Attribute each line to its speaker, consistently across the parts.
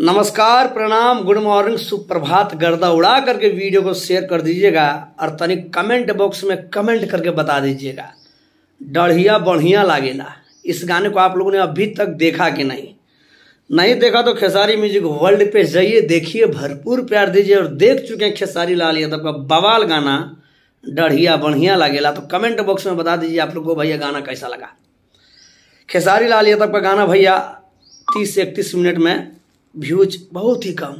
Speaker 1: नमस्कार प्रणाम good morning सुप्रभात गर्दा उड़ा करके वीडियो को शेयर कर दीजिएगा और तनिक कमेंट बॉक्स में कमेंट करके बता दीजिएगा डढ़िया बढ़िया लागेला इस गाने को आप लोगों ने अभी तक देखा कि नहीं नहीं देखा तो खेसारी म्यूजिक वर्ल्ड पे जाइए देखिए भरपूर प्यार दीजिए और देख चुके हैं खेसारी लाल यादव का बवाल गाना डढ़िया बढ़िया लागेला तो कमेंट बॉक्स में बता दीजिए आप लोग को भैया गाना कैसा लगा खेसारी लाल यादव का गाना भैया तीस से इकतीस मिनट में व्यूज बहुत ही कम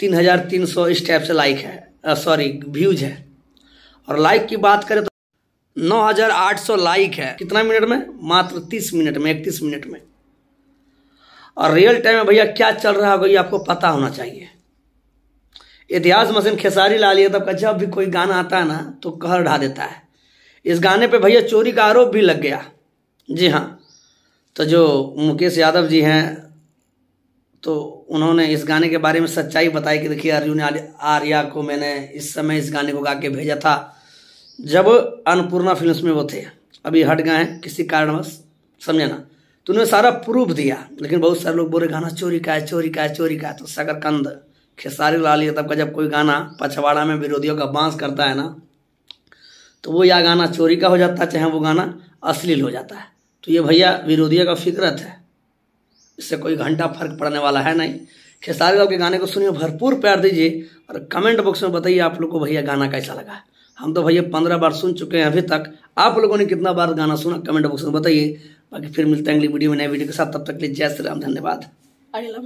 Speaker 1: तीन हजार तीन सौ से लाइक है सॉरी व्यूज है और लाइक की बात करें तो नौ हजार आठ सौ लाइक है कितना मिनट में मात्र तीस मिनट में इकतीस मिनट में और रियल टाइम में भैया क्या चल रहा होगा ये आपको पता होना चाहिए इतिहास मशीन खेसारी ला लिया तब का जब भी कोई गाना आता है ना तो कहर ढा देता है इस गाने पे भैया चोरी का आरोप भी लग गया जी हाँ तो जो मुकेश यादव जी हैं तो उन्होंने इस गाने के बारे में सच्चाई बताई कि देखिए अर्जुन आर्या को मैंने इस समय इस गाने को गा के भेजा था जब अन्नपूर्णा फिल्म में वो थे अभी हट गए हैं किसी कारणवश समझे ना तो उन्होंने सारा प्रूफ दिया लेकिन बहुत सारे लोग बोले गाना चोरी का है चोरी का है चोरी का है तो सकरकंद खेसारी लाल यादव का जब कोई गाना पछवाड़ा में विरोधियों का बांस करता है ना तो वो या गाना चोरी का हो जाता है चाहे वो गाना अश्लील हो जाता है तो ये भैया विरोधियों का फिक्रत है इससे कोई घंटा फर्क पड़ने वाला है नहीं खेसारी लाल के गाने को सुनिए भरपूर प्यार दीजिए और कमेंट बॉक्स में बताइए आप लोग को भैया गाना कैसा लगा हम तो भैया पंद्रह बार सुन चुके हैं अभी तक आप लोगों ने कितना बार गाना सुना कमेंट बॉक्स में बताइए बाकी फिर मिलते हैं अगली वीडियो में नए वीडियो के साथ तब तक लिए जय श्री राम धन्यवाद आई लव